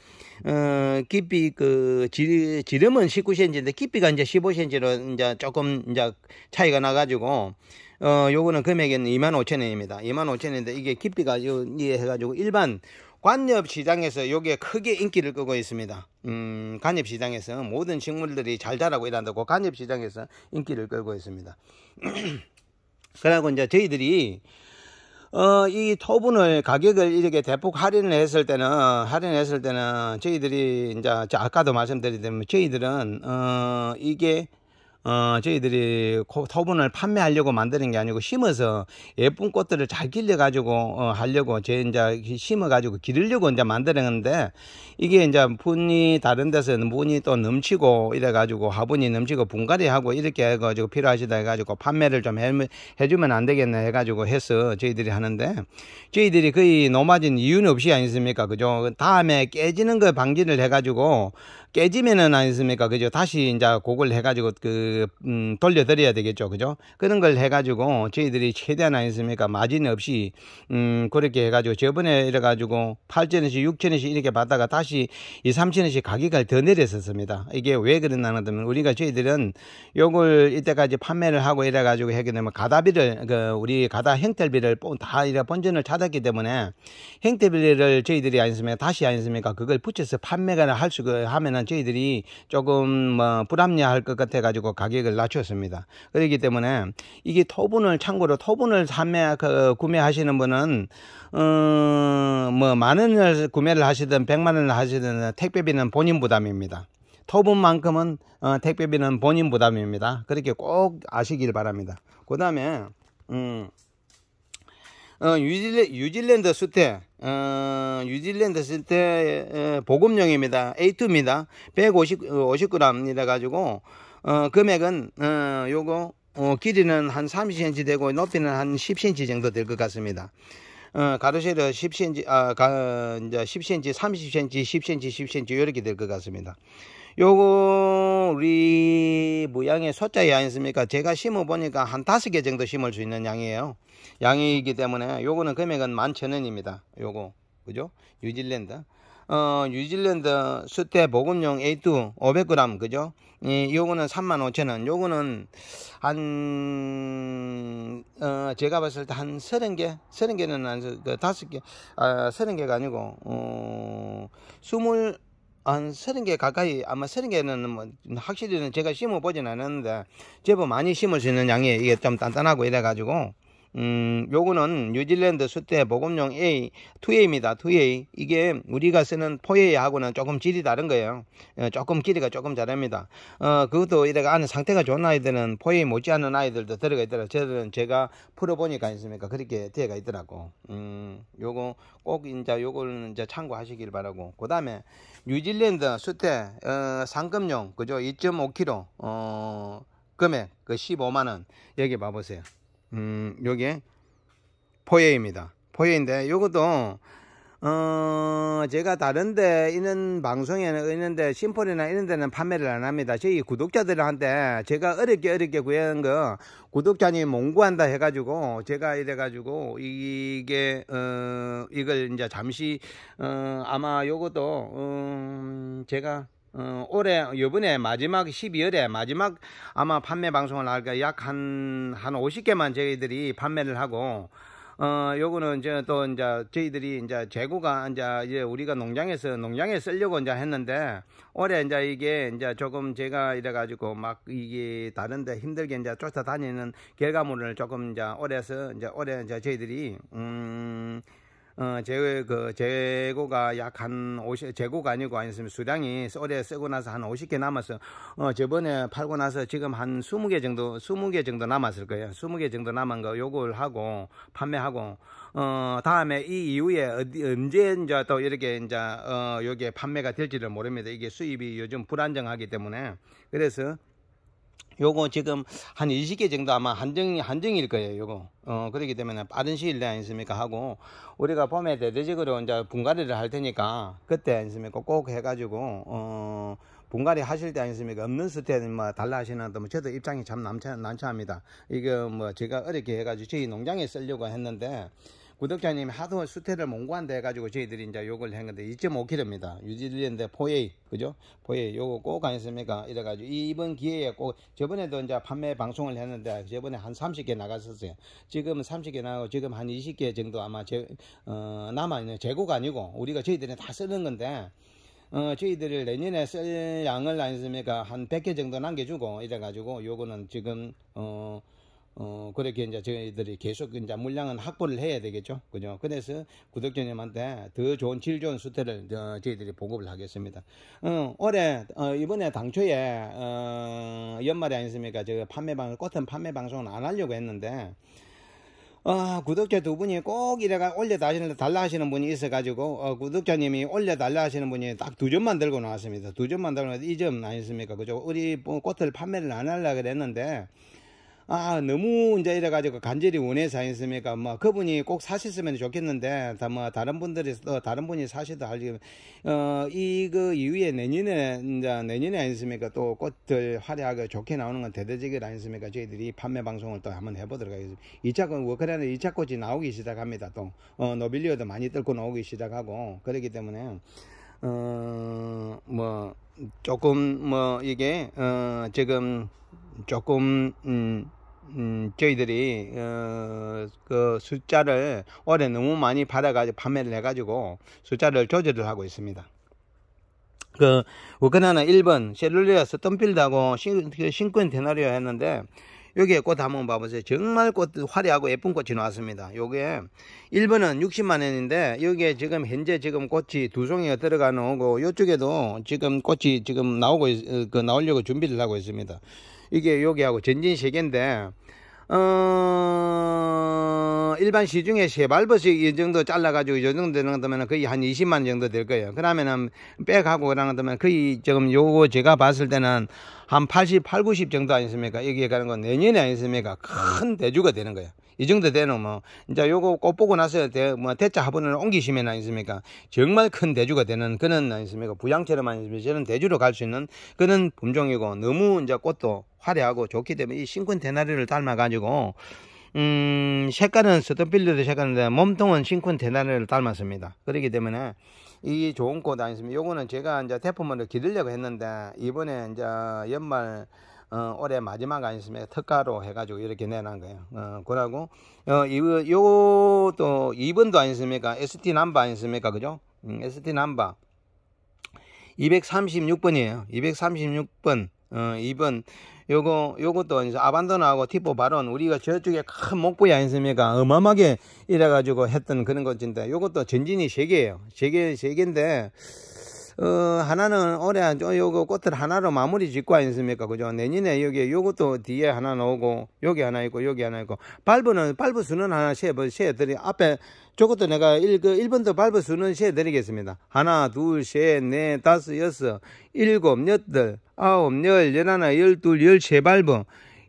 어, 깊이 그 지, 지름은 19cm인데 깊이가 이제 15cm로 이제 조금 이제 차이가 나가지고 어 요거는 금액은 25,000원입니다 25,000원인데 이게 깊이가 이해해가지고 일반 관엽 시장에서 요게 크게 인기를 끄고 있습니다. 음, 관엽 시장에서 모든 식물들이 잘 자라고 일란다고 그 관엽 시장에서 인기를 끌고 있습니다. 그러고 이제 저희들이 어, 이 토분을 가격을 이렇게 대폭 할인을 했을 때는, 할인을 했을 때는, 저희들이, 이제, 아까도 말씀드렸지만, 저희들은, 어, 이게, 어, 저희들이 토분을 판매하려고 만드는 게 아니고 심어서 예쁜 꽃들을 잘길려가지고 어, 하려고 제 이제 심어가지고 기르려고 이제 만드는데 이게 이제 분이 다른 데서는 분이 또 넘치고 이래가지고 화분이 넘치고 분갈이하고 이렇게 해가지고 필요하시다 해가지고 판매를 좀 해, 해주면 안되겠네 해가지고 해서 저희들이 하는데 저희들이 거의 노마진 이유는 없이 아니습니까? 그죠? 다음에 깨지는 걸 방지를 해가지고 깨지면은 아니습니까? 그죠? 다시 이제 곡을 해가지고 그, 음, 돌려드려야 되겠죠. 그죠? 그런 걸 해가지고 저희들이 최대한 아니습니까? 마진 없이, 음, 그렇게 해가지고 저번에 이래가지고 8천원씩, 6천원씩 이렇게 받다가 다시 2, 3천원씩 가격을 더 내렸었습니다. 이게 왜 그랬나 하면 우리가 저희들은 요걸 이때까지 판매를 하고 이래가지고 하게 되면 가다비를, 그, 우리 가다 행태비를다 뭐 이래 본전을 찾았기 때문에 행태비를 저희들이 아니습니까? 다시 아니습니까? 그걸 붙여서 판매가 할 수가 하면은 저희들이 조금 뭐 불합리할 것 같아 가지고 가격을 낮췄습니다. 그렇기 때문에 이게 토분을 참고로 토분을 사매 그, 구매하시는 분은 어뭐만 원을 구매를 하시든 백만 원을 하시든 택배비는 본인 부담입니다. 토분만큼은 어, 택배비는 본인 부담입니다. 그렇게 꼭 아시길 바랍니다. 그 다음에 음. 어, 뉴질랜, 뉴질랜드 수태, 어, 뉴질랜드 수태 어, 보급용입니다. A2입니다. 150, 5 0 g 이니 가지고, 어, 금액은, 어, 요거, 어, 길이는 한 30cm 되고, 높이는 한 10cm 정도 될 것 같습니다. 어, 가로세로 10cm, 아, 가, 이제 10cm, 30cm, 10cm, 10cm, 이렇게 될 것 같습니다. 요거 우리 무양의 소자이 아니습니까? 제가 심어 보니까 한5개 정도 심을 수 있는 양이에요. 양이기 때문에 요거는 금액은 만 천원입니다 요거 그죠 뉴질랜드 어 뉴질랜드 수태 보급용 A2 500g 그죠 이 요거는 35,000원 요거는 한 어, 제가 봤을 때한 30개 30개는 한 그, 다섯 개아 30개가 아니고 어 20, 한 서른 개 가까이 아마 서른 개는 뭐 확실히는 제가 심어 보진 않았는데 제법 많이 심을 수 있는 양이 이게 좀 단단하고 이래 가지고 음, 요거는 뉴질랜드 수태 보급용 A, 2A입니다. 2A. 이게 우리가 쓰는 4A하고는 조금 질이 다른 거예요. 예, 조금 길이가 조금 다릅니다. 어, 그것도 이래가 안에 상태가 좋은 아이들은 4A 못지않은 아이들도 들어가 있더라고요. 저는 제가 풀어보니까 있습니까? 그렇게 되어가 있더라고. 음, 요거 꼭 이제 요거는 이제 참고하시길 바라고. 그 다음에 뉴질랜드 수태, 어, 상금용, 그죠? 2.5kg, 어, 금액, 그 15만원. 여기 봐보세요. 음, 요게 포예입니다. 포예인데 요것도 어, 제가 다른데 있는 방송에는 있는데 심포리나 이런 데는 판매를 안 합니다. 저희 구독자들한테 제가 어렵게 어렵게 구해낸 거 구독자님 몽구한다 해가지고 제가 이래가지고 이게 어, 이걸 이제 잠시 어, 아마 요것도 음, 제가 어, 올해 요번에 마지막 12월에 마지막 아마 판매 방송을 할까 약한한 한 50개만 저희들이 판매를 하고 어 요거는 이제 또 이제 저희들이 이제 재고가 이제 이제 우리가 농장에서 농장에 쓰려고 이제 했는데 올해 이제 이게 이제 조금 제가 이래 가지고 막 이게 다른데 힘들게 이제 쫓아다니는 결과물을 조금 이제 올해서 이제 올해 이제 저희들이 음 어, 제, 그, 재고가 약 한 50, 재고가 아니고 아니었으면 수량이 올해 쓰고 나서 한 50개 남았어. 어, 저번에 팔고 나서 지금 한 20개 정도, 20개 정도 남았을 거예요. 20개 정도 남은 거 요걸 하고, 판매하고, 어, 다음에 이 이후에 어디, 언제 이제 또 이렇게 이제, 어, 여기에 판매가 될지를 모릅니다. 이게 수입이 요즘 불안정하기 때문에. 그래서, 요거 지금 한 20개 정도 아마 한정, 한정일 거예요, 요거. 어, 그렇기 때문에 빠른 시일 내에 있습니까 하고, 우리가 봄에 대대적으로 이제 분갈이를 할 테니까, 그때 안습니까 꼭 해가지고, 어, 분갈이 하실 때 아니십니까? 없는 스타일뭐 달라 하시는뭐 저도 입장이 참 난처, 난처합니다. 이거 뭐 제가 어렵게 해가지고 저희 농장에 쓰려고 했는데, 구독자님 하도 수태를 몽고한데 해가지고 저희들이 이제 요걸 했는데 2.5kg입니다. 유질리인데 포에이 그죠? 포에이 요거 꼭 아니었습니까? 이래가지고 이번 이 기회에 꼭 저번에도 이제 판매 방송을 했는데 저번에 한 30개 나갔었어요. 지금 30개 나가고 지금 한 20개 정도 아마 제, 어, 남아있는 재고가 아니고 우리가 저희들이 다 쓰는 건데 어, 저희들을 내년에 쓸 양을 아니습니까? 한 100개 정도 남겨주고 이래가지고 요거는 지금 어 어, 그렇게 이제 저희들이 계속 이제 물량은 확보를 해야 되겠죠. 그죠. 그래서 구독자님한테 더 좋은 질 좋은 수태를 어, 저희들이 보급을 하겠습니다. 어, 올해, 어, 이번에 당초에, 어, 연말이 아니습니까. 저 판매방, 꽃은 판매방송은 안 하려고 했는데, 어, 구독자 두 분이 꼭 이래가 올려달라 하시는 분이 있어가지고, 어, 구독자님이 올려달라 하시는 분이 딱 두 점만 들고 나왔습니다. 두 점만 들고 나왔는데, 이점 아니습니까? 그죠? 우리 뭐 꽃을 판매를 안 하려고 그랬는데, 아 너무 이제 이래가지고 간절히 원해사 했습니까 뭐 그분이 꼭 사셨으면 좋겠는데 다뭐 다른 분들이 또 어, 다른 분이 사셔도 할지 어이 그 이후에 내년에 이제 내년에 아니습니까 또 꽃들 화려하게 좋게 나오는 건 대대적일 아니습니까 저희들이 판매 방송을 또 한번 해보도록 하겠습니다 2차 꽃 그 워크라는 2차 꽃이 나오기 시작합니다 또 어, 노빌리오도 많이 뚫고 나오기 시작하고 그렇기 때문에 어, 뭐, 조금, 뭐, 이게, 어, 지금, 조금, 음, 음, 저희들이 어, 그 숫자를 올해 너무 많이 받아가지고 판매를 해가지고 숫자를 조절을 하고 있습니다. 그 우크라이나 1번 셀룰리아 스톰필드하고 그 신권 테나리오 했는데 여기에 꽃 한번 봐보세요. 정말 꽃 화려하고 예쁜 꽃이 나왔습니다. 요게 1번은 60만 원인데 여기에 지금 현재 지금 꽃이 두 송이가 들어가 놓고 요쪽에도 지금 꽃이 지금 나오고 어, 그 나오려고 준비를 하고 있습니다. 이게 여기하고 전진 세 개인데 어, 일반 시중에 세 발버씩 이 정도 잘라가지고 요 정도 되는 거면 거의 한 20만 정도 될 거예요. 그러면은 백하고 그러면 거의 지금 요거 제가 봤을 때는 한 80, 9 0 정도 아니습니까? 여기에 가는 건 내년에 아니습니까? 큰 대주가 되는 거예요. 이 정도 되는 뭐 이제 요거 꽃 보고 나서 대, 뭐 대자 화분을 옮기시면 아니습니까? 정말 큰 대주가 되는 그는 아니습니까? 부양처럼 아니습니까? 저는 대주로 갈 수 있는 그는 품종이고 너무 이제 꽃도 화려하고 좋기 때문에 이 신군 대나리를 닮아가지고 음 색깔은 스톱빌드도 색깔인데 몸통은 신군 대나리를 닮았습니다. 그렇기 때문에 이 좋은 꽃 아니었습니까? 요거는 제가 이제 태풍을 기르려고 했는데 이번에 이제 연말 어, 올해 마지막 아니었습니까? 특가로 해가지고 이렇게 내놓은 거예요. 어, 그러고, 어, 이거, 요것도 2번도 아니었습니까? ST 남바 아니었습니까? 그죠? 음, ST 남바. 236번이에요. 236번. 어, 2번 요거 요것도 이제 아반도나하고 티포 발언 우리가 저쪽에 큰 목부에 아니습니까 어마어마하게 이래가지고 했던 그런 것인데 요것도 전진이 세개예요 세개 3개, 세개인데 어, 하나는 올해 어, 요거 꽃들 하나로 마무리 짓고 아니습니까? 그죠? 내년에 여기 요것도 뒤에 하나 나오고 여기 하나 있고 여기 하나 있고 발부는 발부 수는 하나 세, 세들이 앞에 저것도 내가 1, 그 1번도 발부 수는 세 드리겠습니다. 하나, 둘, 셋, 넷, 다섯, 여섯, 일곱, 여덟, 아홉, 열, 열하나, 열둘, 열세 발부.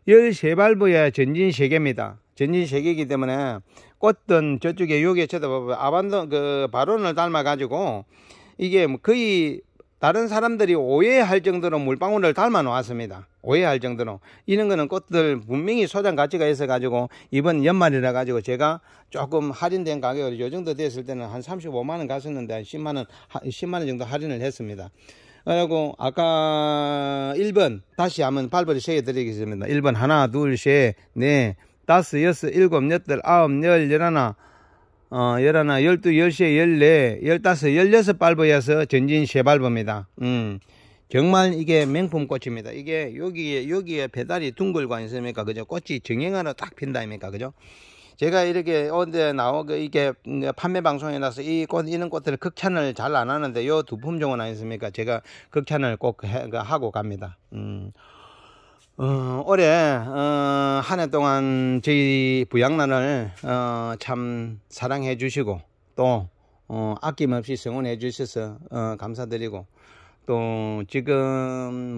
열세 발부야 전진 세계입니다. 전진 세계이기 때문에 꽃든 저쪽에 여기에 쳐다보면 아반돈 그 바론을 닮아가지고 이게 뭐 거의 다른 사람들이 오해할 정도로 물방울을 닮아 놓았습니다. 오해할 정도로. 이런 거는 꽃들 분명히 소장 가치가 있어가지고 이번 연말이라 가지고 제가 조금 할인된 가격으로 요 정도 됐을 때는 한 35만원 갔었는데 10만원, 10만원 정도 할인을 했습니다. 그리고 아까 1번 다시 한번 발벌이 세게 드리겠습니다. 1번 하나, 둘, 셋, 넷, 다섯, 여섯, 일곱, 여덟, 아홉, 열, 열하나, 어, 11, 12, 1 0 14, 15, 16 발브에서 전진 세 발브입니다. 음. 정말 이게 명품 꽃입니다. 이게 여기에, 여기에 배달이 둥글고 안 있습니까? 그죠? 꽃이 정형으로 딱 핀다입니까? 그죠? 제가 이렇게 언제 나오고 그 이게 음, 판매 방송에 나서 이 꽃, 이런 꽃들을 극찬을 잘 안 하는데 요두 품종은 아니습니까? 제가 극찬을 꼭 해, 그 하고 갑니다. 음. 어, 올해 어, 한 해 동안 저희 부양란을 어, 참 사랑해 주시고 또 어, 아낌없이 성원해 주셔서 어, 감사드리고 또 지금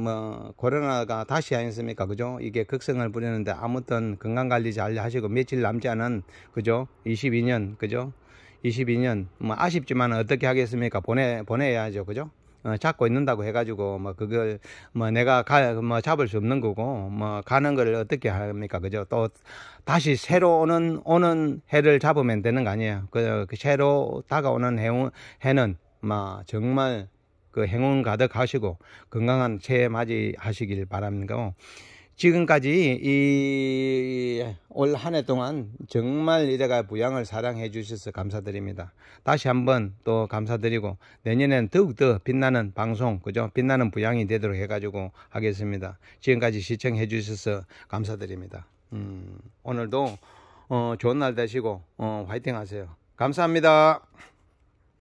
뭐 코로나가 다시 아니습니까 었 그죠 이게 극성을 부리는데 아무튼 건강관리 잘 하시고 며칠 남지 않은 그죠 22년 그죠 22년 뭐 아쉽지만 어떻게 하겠습니까 보내 보내야죠 그죠 어, 잡고 있는다고 해가지고 뭐 그걸 뭐 내가 가 뭐 잡을 수 없는 거고 뭐 가는 걸 어떻게 합니까 그죠 또 다시 새로 오는 오는 해를 잡으면 되는 거 아니에요 그, 그 새로 다가오는 해운, 해는 뭐 정말 그 행운 가득하시고 건강한 새해 맞이하시길 바랍니다. 지금까지 이 올 한 해 동안 정말 이래가 부양을 사랑해 주셔서 감사드립니다. 다시 한번 또 감사드리고 내년엔 더욱더 빛나는 방송, 그죠? 빛나는 부양이 되도록 해가지고 하겠습니다. 지금까지 시청해 주셔서 감사드립니다. 음, 오늘도 어, 좋은 날 되시고 어, 화이팅 하세요. 감사합니다.